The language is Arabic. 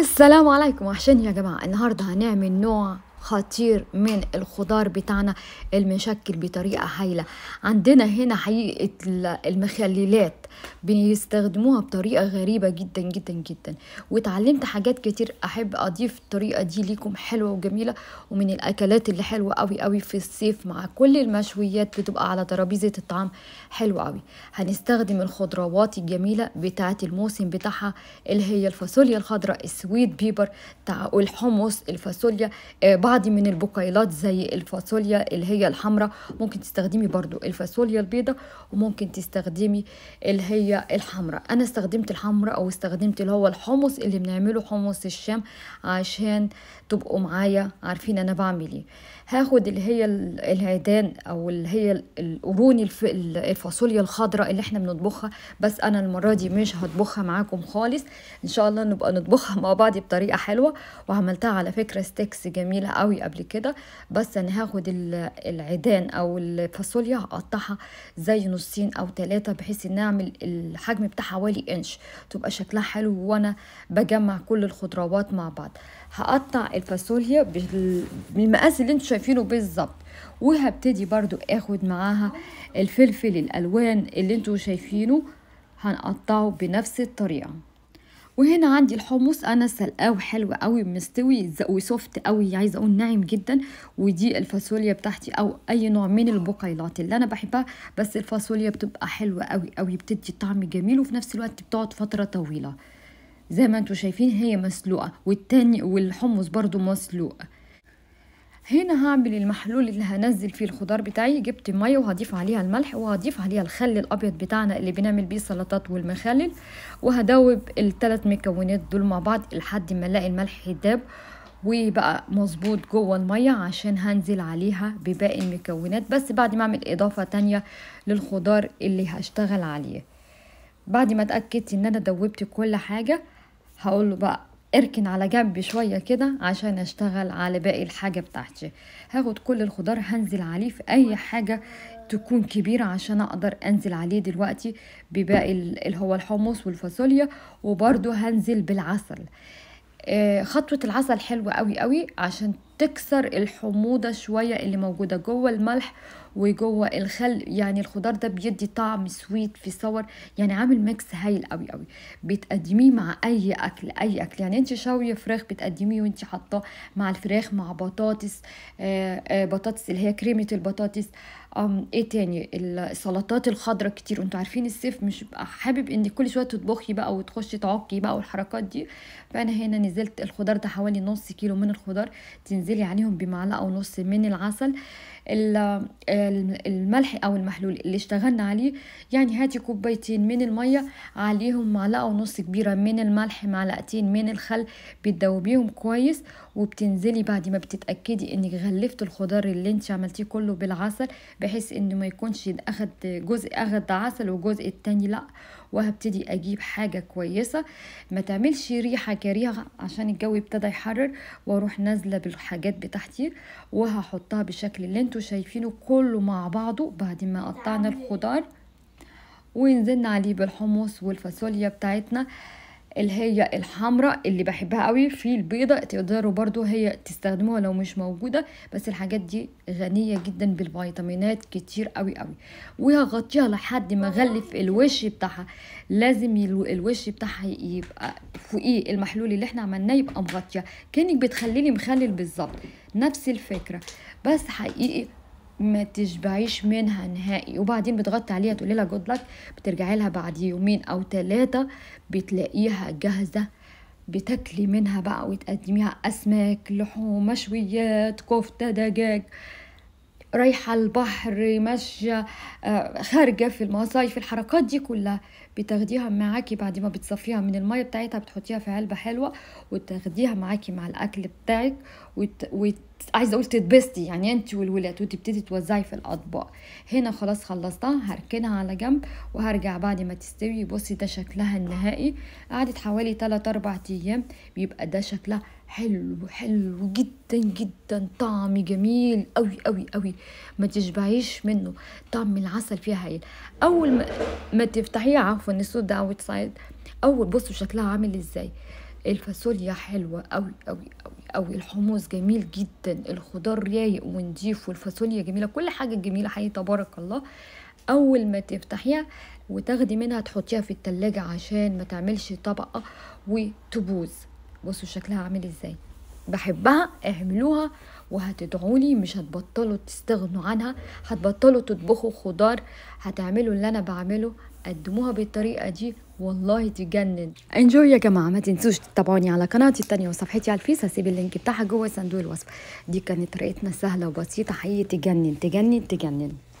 السلام عليكم وحشين يا جماعة النهاردة هنعمل نوع خطير من الخضار بتاعنا المشكل بطريقة هايلة عندنا هنا حقيقة المخللات بيستخدموها بطريقة غريبة جدا جدا جدا وتعلمت حاجات كتير أحب أضيف الطريقة دي ليكم حلوة وجميلة ومن الأكلات اللي حلوة قوي قوي في الصيف مع كل المشويات بتبقى على ترابيزة الطعام حلوة قوي هنستخدم الخضروات الجميلة بتاعة الموسم بتاعها اللي هي الفاصوليا الخضراء السويت بيبر والحمص الفاصوليا آه، بعض من البقيلات زي الفاصوليا اللي هي الحمراء ممكن تستخدمي برضو الفاصوليا البيضاء وممكن تستخدمي اللي هي الحمراء انا استخدمت الحمراء او استخدمت اللي هو الحمص اللي بنعمله حمص الشام عشان تبقوا معايا عارفين انا بعمل ايه هاخد اللي هي العيدان او اللي هي القرون الفاصوليا الخضراء اللي احنا بنطبخها بس انا المره دي مش هطبخها معاكم خالص ان شاء الله نبقى نطبخها مع بعض بطريقه حلوه وعملتها على فكره ستيكس جميله قوي قبل كده بس انا هاخد العيدان او الفاصوليا هقطعها زي نصين او ثلاثة بحيث ان اعمل الحجم بتاعها حوالي انش تبقى شكلها حلو وانا بجمع كل الخضروات مع بعض هقطع الفاصوليا بالمقاس اللي انتوا شايفينه بالظبط وهبتدي برضو اخد معاها الفلفل الالوان اللي انتوا شايفينه هنقطعه بنفس الطريقه وهنا عندي الحمص انا سلقاه وحلو قوي مستوي وسوفت قوي عايزه اقول ناعم جدا ودي الفاصوليا بتاعتي او اي نوع من البقيلات اللي انا بحبها بس الفاصوليا بتبقى حلوه قوي قوي بتدي طعم جميل وفي نفس الوقت بتقعد فتره طويله زي ما انتم شايفين هي مسلوقه والتاني والحمص برضو مسلوق هنا هعمل المحلول اللي هنزل فيه الخضار بتاعي جبت ميه وهضيف عليها الملح وهضيف عليها الخل الابيض بتاعنا اللي بنعمل بيه السلطات والمخلل وهدوب الثلاث مكونات دول مع بعض لحد ما الاقي الملح داب وبقى مظبوط جوه المية عشان هنزل عليها بباقي المكونات بس بعد ما اعمل اضافة تانية للخضار اللي هشتغل عليه بعد ما اتأكدت ان انا دوبت كل حاجة هقول له بقى اركن على جنب شوية كده عشان اشتغل على باقي الحاجة بتاعتي هاخد كل الخضار هنزل عليه في اي حاجة تكون كبيرة عشان اقدر انزل عليه دلوقتي بباقي اللي هو الحمص والفاصوليا وبرده هنزل بالعسل آه، خطوة العسل حلوة قوي قوي عشان تكسر الحموضة شوية اللي موجودة جوه الملح وجوه الخل يعني الخضار ده بيدي طعم سويت في صور يعني عامل ميكس هايل قوي قوي بتقدميه مع اي اكل اي اكل يعني انت شاويه فراخ بتقدميه وانت حاطاه مع الفراخ مع بطاطس آآ آه، آآ آه، بطاطس اللي هي كريمه البطاطس أم ايه تاني السلطات الخضراء كتير انتوا عارفين الصيف مش حابب ان كل شويه تطبخي بقى وتخشي تعقي بقى والحركات دي فانا هنا نزلت الخضار ده حوالي نص كيلو من الخضار تنزلي عليهم بمعلقه ونص من العسل الملح او المحلول اللي اشتغلنا عليه يعني هاتي كوبايتين من الميه عليهم معلقه ونص كبيره من الملح معلقتين من الخل بتدوبيهم كويس وبتنزلي بعد ما بتتاكدي انك غلفتي الخضار اللي انت عملتيه كله بالعسل بحيث انه ما يكونش اخد جزء اخد عسل وجزء التاني لا وهبتدي اجيب حاجه كويسه ما تعملش ريحه كريهه عشان الجو ابتدى يحرر واروح نازله بالحاجات بتاعتي وهحطها بالشكل اللي انتوا شايفينه كله مع بعضه بعد ما قطعنا إيه؟ الخضار ونزلنا عليه بالحمص والفاصوليا بتاعتنا آه اللي هي الحمراء اللي بحبها قوي في البيضة تقدروا برضو هي تستخدموها لو مش موجودة بس الحاجات دي غنية جدا بالفيتامينات كتير قوي قوي وهغطيها لحد ما اغلف الوش بتاعها لازم الوش بتاعها يبقى فوقيه المحلول اللي احنا عملناه يبقى مغطيه كانك بتخليني مخلل بالظبط نفس الفكرة بس حقيقي ما تشبعيش منها نهائي وبعدين بتغطي عليها تقولي لها جود لك بترجعي لها بعد يومين او ثلاثه بتلاقيها جاهزه بتاكلي منها بقى وتقدميها اسماك لحوم مشويات كفته دجاج رايحة البحر ماشية آه، خارجة في المصايف الحركات دي كلها بتاخديها معاكي بعد ما بتصفيها من المية بتاعتها بتحطيها في علبة حلوة وتاخديها معاكي مع الأكل بتاعك ويت... ويت... عايزه اقول تتبسطي يعني انت والولاد وتبتدي توزعي في الاطباق هنا خلاص خلصتها هركنها على جنب وهرجع بعد ما تستوي بصي ده شكلها النهائي قعدت حوالي 3 4 ايام بيبقى ده شكلها حلو حلو جدا جدا طعم جميل قوي قوي قوي ما تشبعيش منه طعم العسل فيها هايل اول ما, ما تفتحيه عفوا الصوت ده اوت سايد اول بصوا شكلها عامل ازاي الفاصوليا حلوة قوي قوي قوي قوي الحمص جميل جدا الخضار رايق ونضيف والفاصوليا جميلة كل حاجة جميلة حقيقي تبارك الله اول ما تفتحيها وتاخدي منها تحطيها في التلاجة عشان ما تعملش طبقة وتبوظ بصوا شكلها عامل ازاي بحبها اعملوها وهتدعولي مش هتبطلوا تستغنوا عنها هتبطلوا تطبخوا خضار هتعملوا اللي انا بعمله قدموها بالطريقه دي والله تجنن انجوي يا جماعه ما تنسوش تتابعوني على قناتي التانية وصفحتي على الفيس هسيب اللينك بتاعها جوه صندوق الوصف دي كانت طريقتنا سهله وبسيطه حقيقي تجنن تجنن تجنن